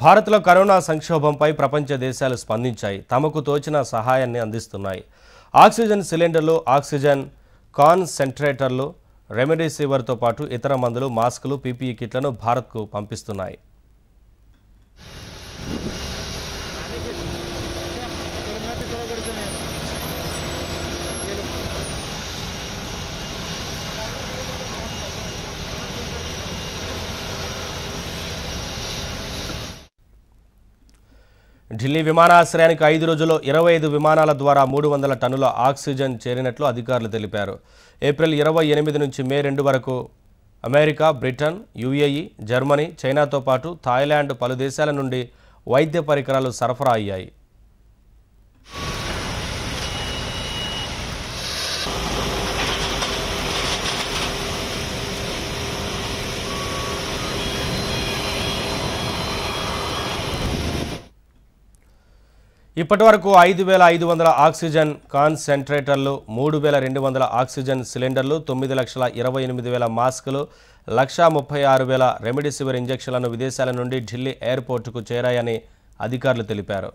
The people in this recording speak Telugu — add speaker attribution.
Speaker 1: భారత్లో కరోనా సంక్షోభంపై ప్రపంచ దేశాలు స్పందించాయి తమకు తోచిన సహాయాన్ని అందిస్తున్నాయి ఆక్సిజన్ సిలిండర్లు ఆక్సిజన్ కాన్సెంట్రేటర్లు రెమెడీసివర్తో పాటు ఇతర మందులు మాస్కులు పీపీఈ కిట్లను భారత్కు పంపిస్తున్నాయి ఢిల్లీ విమానాశ్రయానికి ఐదు రోజుల్లో ఇరవై ఐదు విమానాల ద్వారా మూడు వందల టన్నుల ఆక్సిజన్ చేరినట్లు అధికారులు తెలిపారు ఏప్రిల్ ఇరవై ఎనిమిది నుంచి మే రెండు వరకు అమెరికా బ్రిటన్ యుఏఈ జర్మనీ చైనాతో పాటు థాయిలాండ్ పలు దేశాల నుండి వైద్య పరికరాలు సరఫరా అయ్యాయి ఇప్పటి వరకు ఐదు వేల ఐదు వందల ఆక్సిజన్ కాన్సెంట్రేటర్లు మూడు వేల రెండు వందల ఆక్సిజన్ సిలిండర్లు తొమ్మిది లక్షల ఇరవై ఎనిమిది వేల మాస్కులు లక్షా ముప్పై ఆరు వేల రెమిడిసివిర్ ఇంజక్షన్లను విదేశాల నుండి ఢిల్లీ ఎయిర్పోర్టుకు చేరాయని అధికారులు తెలిపారు